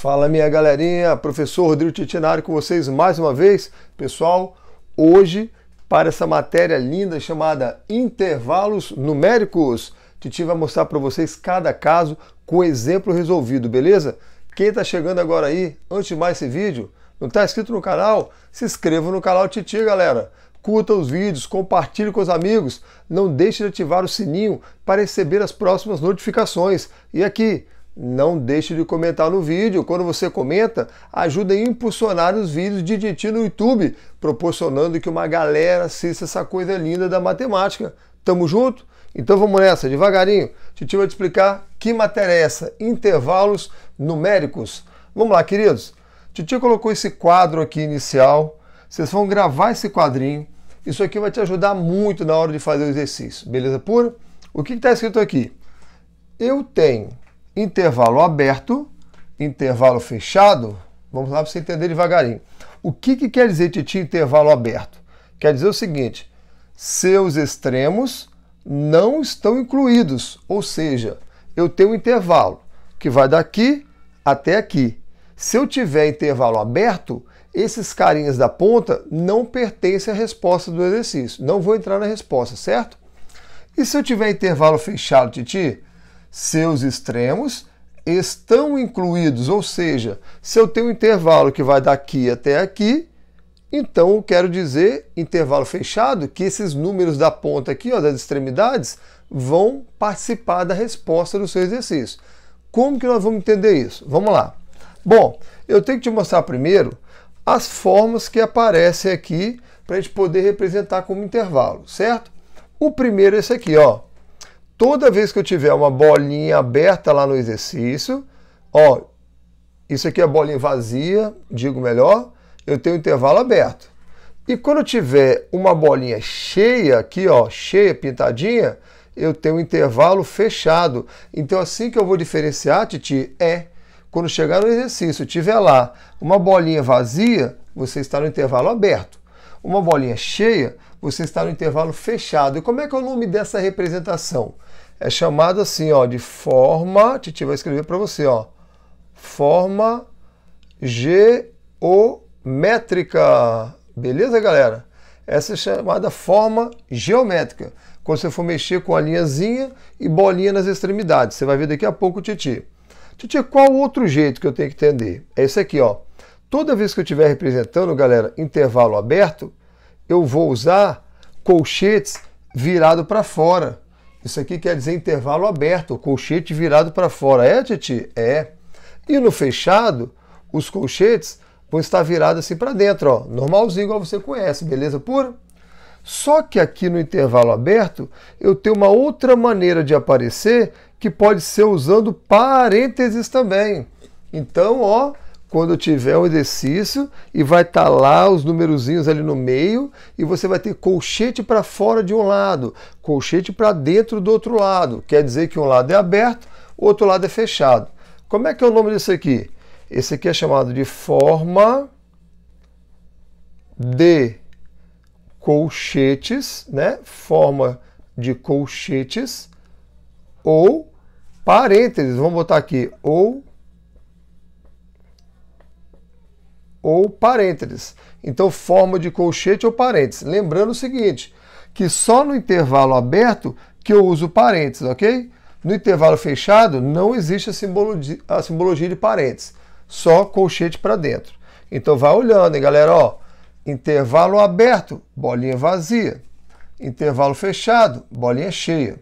Fala minha galerinha, professor Rodrigo Titinari com vocês mais uma vez. Pessoal, hoje para essa matéria linda chamada Intervalos Numéricos. Titi vai mostrar para vocês cada caso com exemplo resolvido, beleza? Quem está chegando agora aí, antes de mais esse vídeo, não está inscrito no canal? Se inscreva no canal Titi, galera. Curta os vídeos, compartilhe com os amigos. Não deixe de ativar o sininho para receber as próximas notificações. E aqui, não deixe de comentar no vídeo. Quando você comenta, ajuda a impulsionar os vídeos de Titi no YouTube, proporcionando que uma galera assista essa coisa linda da matemática. Tamo junto? Então vamos nessa, devagarinho. Titi vai te explicar que matéria é essa, intervalos numéricos. Vamos lá, queridos. Titi colocou esse quadro aqui inicial. Vocês vão gravar esse quadrinho. Isso aqui vai te ajudar muito na hora de fazer o exercício. Beleza pura? O que está escrito aqui? Eu tenho intervalo aberto, intervalo fechado. Vamos lá para você entender devagarinho. O que, que quer dizer, Titi, intervalo aberto? Quer dizer o seguinte: seus extremos não estão incluídos, ou seja, eu tenho um intervalo que vai daqui até aqui. Se eu tiver intervalo aberto, esses carinhas da ponta não pertencem à resposta do exercício. Não vou entrar na resposta, certo? E se eu tiver intervalo fechado, Titi? seus extremos estão incluídos, ou seja, se eu tenho um intervalo que vai daqui até aqui, então eu quero dizer, intervalo fechado, que esses números da ponta aqui, ó, das extremidades, vão participar da resposta do seu exercício. Como que nós vamos entender isso? Vamos lá. Bom, eu tenho que te mostrar primeiro as formas que aparecem aqui para a gente poder representar como intervalo, certo? O primeiro é esse aqui, ó toda vez que eu tiver uma bolinha aberta lá no exercício, ó, isso aqui é bolinha vazia, digo melhor, eu tenho um intervalo aberto. E quando eu tiver uma bolinha cheia aqui, ó, cheia, pintadinha, eu tenho um intervalo fechado. Então assim que eu vou diferenciar, Titi, é quando chegar no exercício, tiver lá uma bolinha vazia, você está no intervalo aberto. Uma bolinha cheia, você está no intervalo fechado. E como é que é o nome dessa representação? é chamada assim, ó, de forma, Titi vai escrever para você, ó, forma geométrica. Beleza, galera? Essa é chamada forma geométrica. Quando você for mexer com a linhazinha e bolinha nas extremidades, você vai ver daqui a pouco, Titi. Titi, qual outro jeito que eu tenho que entender? É esse aqui, ó. Toda vez que eu estiver representando, galera, intervalo aberto, eu vou usar colchetes virado para fora. Isso aqui quer dizer intervalo aberto, colchete virado para fora. É, Titi? É. E no fechado, os colchetes vão estar virados assim para dentro, ó. Normalzinho, igual você conhece, beleza pura? Só que aqui no intervalo aberto, eu tenho uma outra maneira de aparecer que pode ser usando parênteses também. Então, ó, quando tiver o exercício e vai estar tá lá os númerozinhos ali no meio e você vai ter colchete para fora de um lado, colchete para dentro do outro lado. Quer dizer que um lado é aberto, o outro lado é fechado. Como é que é o nome disso aqui? Esse aqui é chamado de forma de colchetes, né? Forma de colchetes ou parênteses. Vamos botar aqui ou ou parênteses. Então, forma de colchete ou parênteses. Lembrando o seguinte, que só no intervalo aberto que eu uso parênteses, ok? No intervalo fechado, não existe a simbologia, a simbologia de parênteses, só colchete para dentro. Então, vai olhando, hein, galera? Ó, intervalo aberto, bolinha vazia. Intervalo fechado, bolinha cheia.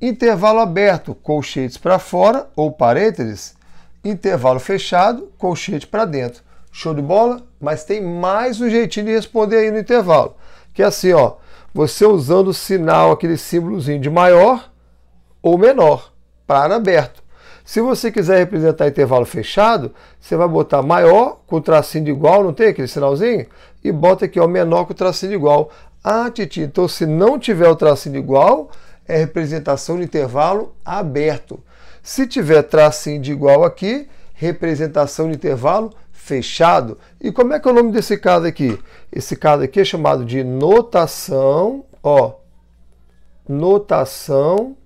Intervalo aberto, colchetes para fora ou parênteses. Intervalo fechado, colchete para dentro. Show de bola? Mas tem mais um jeitinho de responder aí no intervalo. Que é assim, ó. Você usando o sinal, aquele símbolozinho de maior ou menor, para aberto. Se você quiser representar intervalo fechado, você vai botar maior com tracinho de igual, não tem aquele sinalzinho? E bota aqui, ó, menor com tracinho de igual. Ah, Titi, então se não tiver o tracinho de igual, é representação de intervalo aberto. Se tiver tracinho de igual aqui, representação de intervalo fechado. E como é que é o nome desse caso aqui? Esse caso aqui é chamado de notação, ó, notação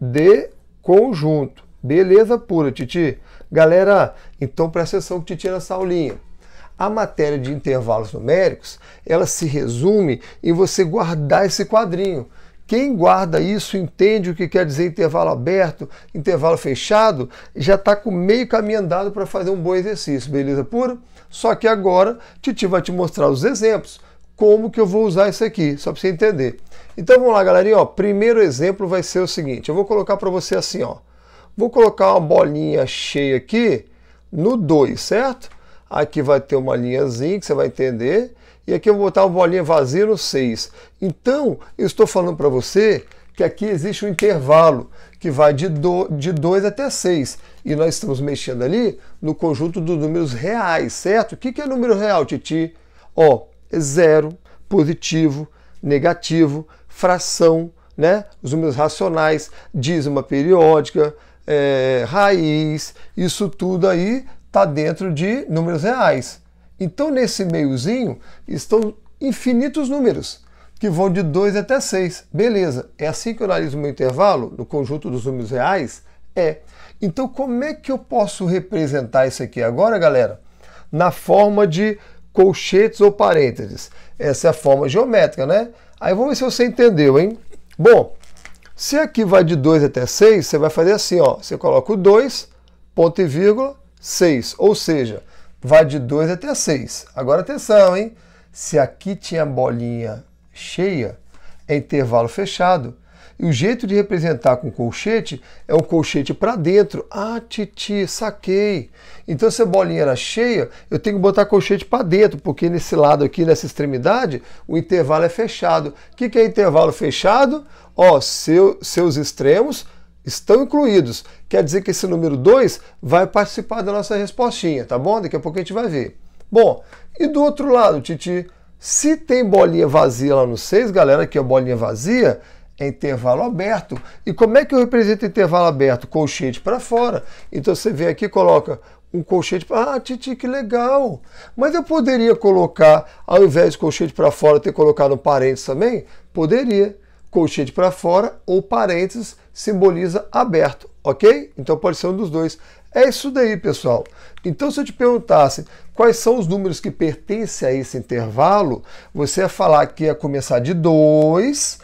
de conjunto. Beleza pura, Titi? Galera, então presta atenção que Titi é nessa aulinha. A matéria de intervalos numéricos, ela se resume em você guardar esse quadrinho. Quem guarda isso entende o que quer dizer intervalo aberto, intervalo fechado, já está com meio caminho andado para fazer um bom exercício, beleza pura? Só que agora Titi vai te mostrar os exemplos, como que eu vou usar isso aqui, só para você entender. Então vamos lá, galerinha. Ó, primeiro exemplo vai ser o seguinte: eu vou colocar para você assim, ó. Vou colocar uma bolinha cheia aqui no 2, certo? Aqui vai ter uma linhazinha que você vai entender e aqui eu vou botar o bolinha vazia no 6. Então, eu estou falando para você que aqui existe um intervalo que vai de 2 de dois até 6. E nós estamos mexendo ali no conjunto dos números reais, certo? O que, que é número real, Titi? Ó, zero, positivo, negativo, fração, né? Os números racionais, dízima periódica, é, raiz, isso tudo aí está dentro de números reais. Então, nesse meiozinho estão infinitos números, que vão de 2 até 6. Beleza, é assim que eu analiso o meu intervalo no conjunto dos números reais? É. Então, como é que eu posso representar isso aqui agora, galera? Na forma de colchetes ou parênteses. Essa é a forma geométrica, né? Aí vamos ver se você entendeu, hein? Bom, se aqui vai de 2 até 6, você vai fazer assim, ó. Você coloca o 2, ponto e vírgula, 6. Ou seja, vai de 2 até 6. Agora atenção, hein? Se aqui tinha bolinha cheia, é intervalo fechado. E o jeito de representar com colchete é um colchete para dentro. Ah, titi, saquei. Então, se a bolinha era cheia, eu tenho que botar colchete para dentro, porque nesse lado aqui, nessa extremidade, o intervalo é fechado. O que, que é intervalo fechado? Ó, seu, seus extremos estão incluídos. Quer dizer que esse número 2 vai participar da nossa respostinha, tá bom? Daqui a pouco a gente vai ver. Bom, e do outro lado, Titi, se tem bolinha vazia lá no 6, galera, que é bolinha vazia, é intervalo aberto. E como é que eu represento intervalo aberto? Colchete para fora. Então você vem aqui e coloca um colchete para. Ah, Titi, que legal! Mas eu poderia colocar, ao invés de colchete para fora, ter colocado um parênteses também? Poderia colchete para fora ou parênteses simboliza aberto, ok? Então pode ser um dos dois. É isso daí, pessoal. Então, se eu te perguntasse quais são os números que pertencem a esse intervalo, você ia falar que ia começar de 2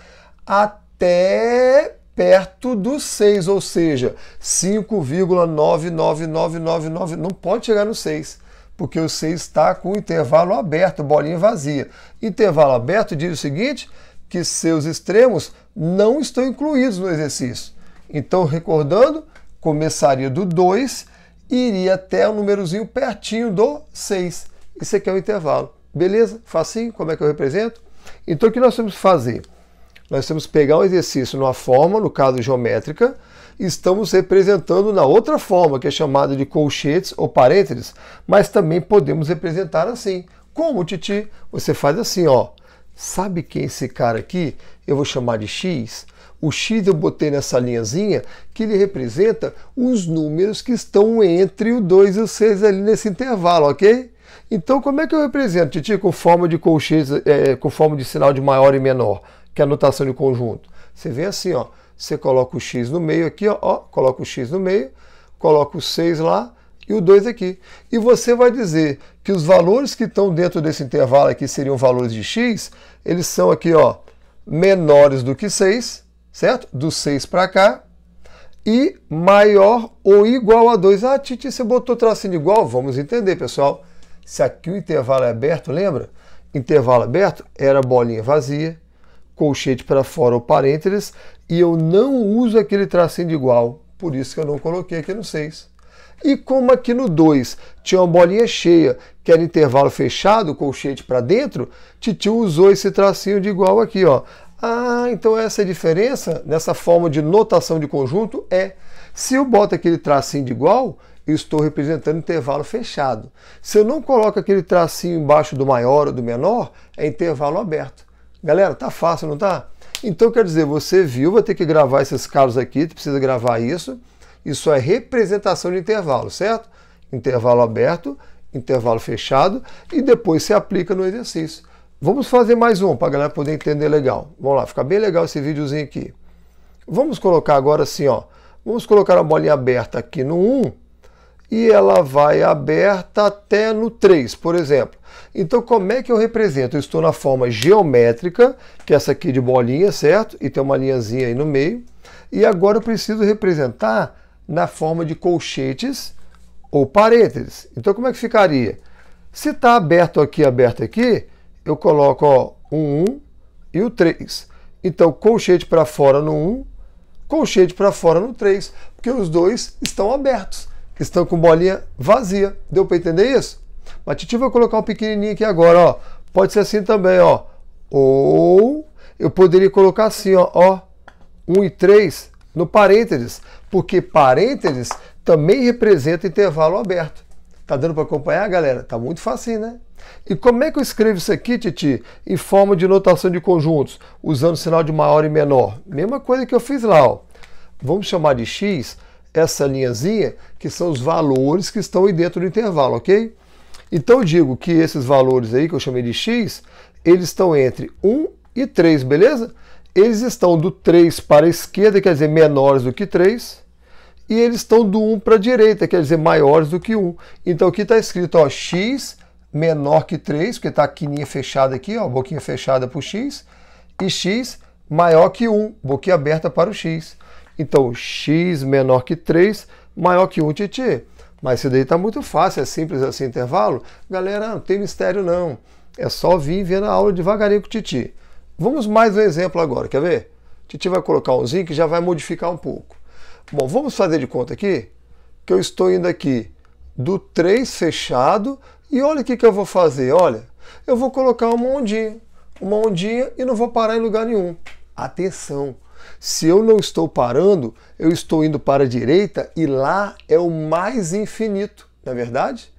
até perto do 6, ou seja, 5,99999. Não pode chegar no 6 porque o 6 está com o intervalo aberto, bolinha vazia. Intervalo aberto diz o seguinte: que seus extremos não estão incluídos no exercício. Então, recordando, começaria do 2 e iria até o um númerozinho pertinho do 6. Isso aqui é o intervalo. Beleza? Facinho? Como é que eu represento? Então, o que nós temos que fazer? Nós temos que pegar um exercício numa forma, no caso geométrica, estamos representando na outra forma, que é chamada de colchetes ou parênteses, mas também podemos representar assim. Como, Titi? Você faz assim, ó sabe quem é esse cara aqui? Eu vou chamar de X. O X eu botei nessa linhazinha que ele representa os números que estão entre o 2 e o 6 ali nesse intervalo, ok? Então, como é que eu represento, Titi, com forma de colchês, é, é, com forma de sinal de maior e menor, que é a notação de conjunto? Você vem assim, ó, você coloca o x no meio aqui, ó, ó coloca o x no meio, coloca o 6 lá, e o 2 aqui. E você vai dizer que os valores que estão dentro desse intervalo aqui seriam valores de x, eles são aqui, ó, menores do que 6, certo? Do 6 para cá, e maior ou igual a 2. Ah, Titi, você botou tracinho igual? Vamos entender, pessoal. Se aqui o intervalo é aberto, lembra? Intervalo aberto era bolinha vazia, colchete para fora ou parênteses, e eu não uso aquele tracinho igual, por isso que eu não coloquei aqui no 6. E como aqui no 2 tinha uma bolinha cheia, que era intervalo fechado, colchete para dentro, Titio usou esse tracinho de igual aqui, ó. Ah, então essa diferença nessa forma de notação de conjunto é se eu boto aquele tracinho de igual, eu estou representando intervalo fechado. Se eu não coloco aquele tracinho embaixo do maior ou do menor, é intervalo aberto. Galera, tá fácil, não tá? Então quer dizer, você viu, vai ter que gravar esses caras aqui, precisa gravar isso. Isso é representação de intervalo, certo? Intervalo aberto, intervalo fechado e depois se aplica no exercício. Vamos fazer mais um para a galera poder entender legal. Vamos lá, fica bem legal esse videozinho aqui. Vamos colocar agora assim, ó. Vamos colocar a bolinha aberta aqui no 1 e ela vai aberta até no 3, por exemplo. Então, como é que eu represento? Eu estou na forma geométrica, que é essa aqui de bolinha, certo? E tem uma linhazinha aí no meio. E agora eu preciso representar na forma de colchetes ou parênteses. Então, como é que ficaria? Se está aberto aqui, aberto aqui, eu coloco ó, o 1 e o 3. Então, colchete para fora no 1, colchete para fora no 3, porque os dois estão abertos, estão com bolinha vazia. Deu para entender isso? Mas Titi vai colocar um pequenininho aqui agora, ó. Pode ser assim também, ó. Ou eu poderia colocar assim, ó, ó 1 e 3 no parênteses, porque parênteses também representa intervalo aberto. Tá dando para acompanhar, galera? Tá muito fácil, né? E como é que eu escrevo isso aqui, Titi, em forma de notação de conjuntos, usando sinal de maior e menor? Mesma coisa que eu fiz lá, ó. Vamos chamar de x essa linhazinha, que são os valores que estão aí dentro do intervalo, ok? Então eu digo que esses valores aí, que eu chamei de x, eles estão entre 1 e 3, beleza? eles estão do 3 para a esquerda, quer dizer, menores do que 3, e eles estão do 1 para a direita, quer dizer, maiores do que 1. Então aqui está escrito ó, x menor que 3, porque está a quininha fechada aqui, ó, boquinha fechada para o x, e x maior que 1, boquinha aberta para o x. Então x menor que 3, maior que 1, titi. Mas isso daí está muito fácil, é simples esse intervalo. Galera, não tem mistério não, é só vir vendo a aula devagarinho com o titi. Vamos mais um exemplo agora, quer ver? gente vai colocar um zinco que já vai modificar um pouco. Bom, vamos fazer de conta aqui que eu estou indo aqui do 3 fechado e olha o que, que eu vou fazer, olha. Eu vou colocar uma ondinha, uma ondinha e não vou parar em lugar nenhum. Atenção! Se eu não estou parando, eu estou indo para a direita e lá é o mais infinito, não é verdade?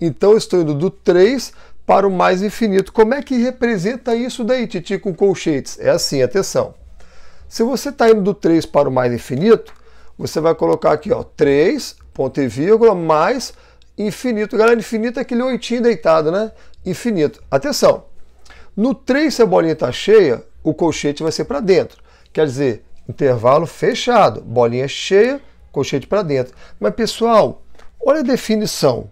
Então eu estou indo do 3 para o mais infinito. Como é que representa isso daí, Titi, com colchetes? É assim, atenção. Se você está indo do 3 para o mais infinito, você vai colocar aqui, ó, 3, ponto e vírgula, mais infinito. Galera, infinito é aquele oitinho deitado, né? Infinito. Atenção. No 3, se a bolinha está cheia, o colchete vai ser para dentro. Quer dizer, intervalo fechado, bolinha cheia, colchete para dentro. Mas, pessoal, olha a definição.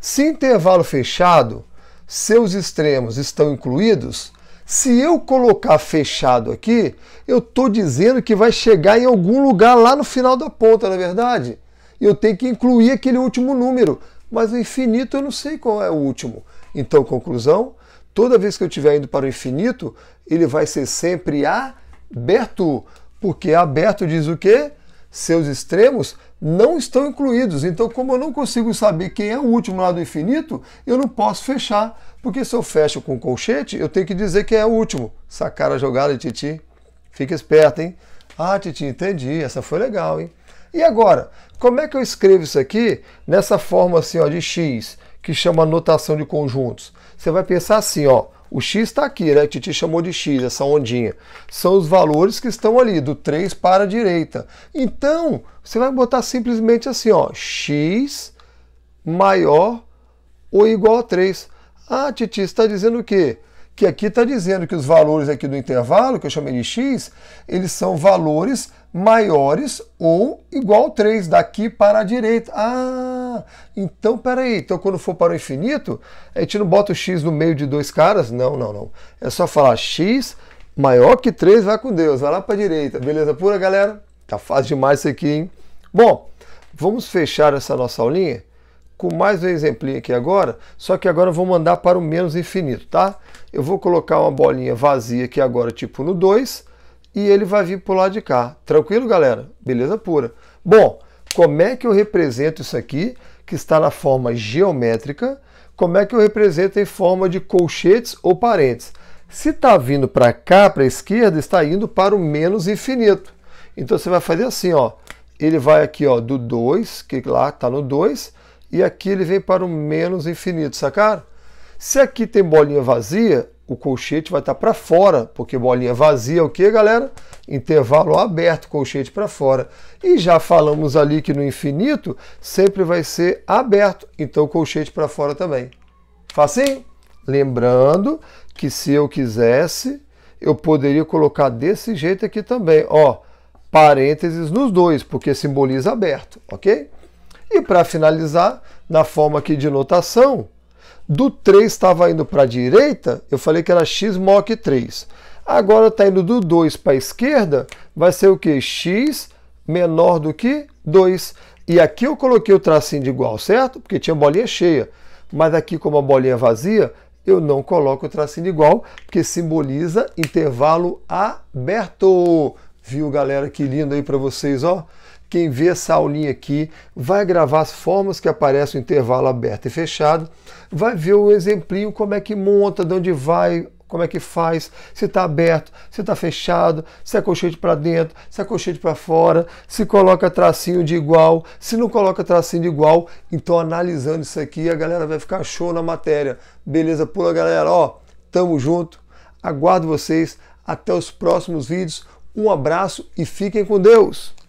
Se intervalo fechado, seus extremos estão incluídos, se eu colocar fechado aqui, eu estou dizendo que vai chegar em algum lugar lá no final da ponta, na é verdade. Eu tenho que incluir aquele último número, mas o infinito eu não sei qual é o último. Então, conclusão, toda vez que eu estiver indo para o infinito, ele vai ser sempre aberto, porque aberto diz o quê? Seus extremos não estão incluídos. Então, como eu não consigo saber quem é o último lá do infinito, eu não posso fechar, porque se eu fecho com colchete, eu tenho que dizer quem é o último. sacara a jogada, Titi. Fica esperto, hein? Ah, Titi, entendi. Essa foi legal, hein? E agora, como é que eu escrevo isso aqui nessa forma assim, ó, de x, que chama notação de conjuntos? Você vai pensar assim, ó, o x está aqui, né? Titi chamou de x, essa ondinha. São os valores que estão ali, do 3 para a direita. Então, você vai botar simplesmente assim, ó, x maior ou igual a 3. Ah, Titi, está dizendo o quê? Que aqui está dizendo que os valores aqui do intervalo, que eu chamei de x, eles são valores maiores ou igual a 3, daqui para a direita. Ah, então peraí, então quando for para o infinito, a gente não bota o x no meio de dois caras? Não, não, não. É só falar x maior que 3 vai com Deus, vai lá para a direita. Beleza pura, galera? Tá fácil demais isso aqui, hein? Bom, vamos fechar essa nossa aulinha com mais um exemplinho aqui agora, só que agora eu vou mandar para o menos infinito, tá? Eu vou colocar uma bolinha vazia aqui agora, tipo no 2, e ele vai vir para o lado de cá. Tranquilo, galera? Beleza pura. Bom, como é que eu represento isso aqui, que está na forma geométrica? Como é que eu represento em forma de colchetes ou parênteses? Se está vindo para cá, para a esquerda, está indo para o menos infinito. Então você vai fazer assim, ó. Ele vai aqui, ó, do 2, que lá está no 2, e aqui ele vem para o menos infinito, sacaram? Se aqui tem bolinha vazia, o colchete vai estar tá para fora, porque bolinha vazia é o que, galera? Intervalo aberto, colchete para fora. E já falamos ali que no infinito sempre vai ser aberto, então colchete para fora também. Facinho? Lembrando que se eu quisesse, eu poderia colocar desse jeito aqui também, ó, parênteses nos dois, porque simboliza aberto, ok? E para finalizar, na forma aqui de notação, do 3 estava indo para a direita, eu falei que era x maior que 3. Agora está indo do 2 para a esquerda, vai ser o que? x menor do que 2. E aqui eu coloquei o tracinho de igual, certo? Porque tinha bolinha cheia. Mas aqui, como a bolinha é vazia, eu não coloco o tracinho de igual, porque simboliza intervalo aberto. Viu, galera? Que lindo aí para vocês, ó. Quem vê essa aulinha aqui vai gravar as formas que aparece o intervalo aberto e fechado, vai ver o exemplinho, como é que monta, de onde vai, como é que faz, se está aberto, se está fechado, se é colchete para dentro, se é colchete para fora, se coloca tracinho de igual, se não coloca tracinho de igual. Então, analisando isso aqui, a galera vai ficar show na matéria. Beleza pula, galera? Ó, tamo junto. Aguardo vocês. Até os próximos vídeos. Um abraço e fiquem com Deus!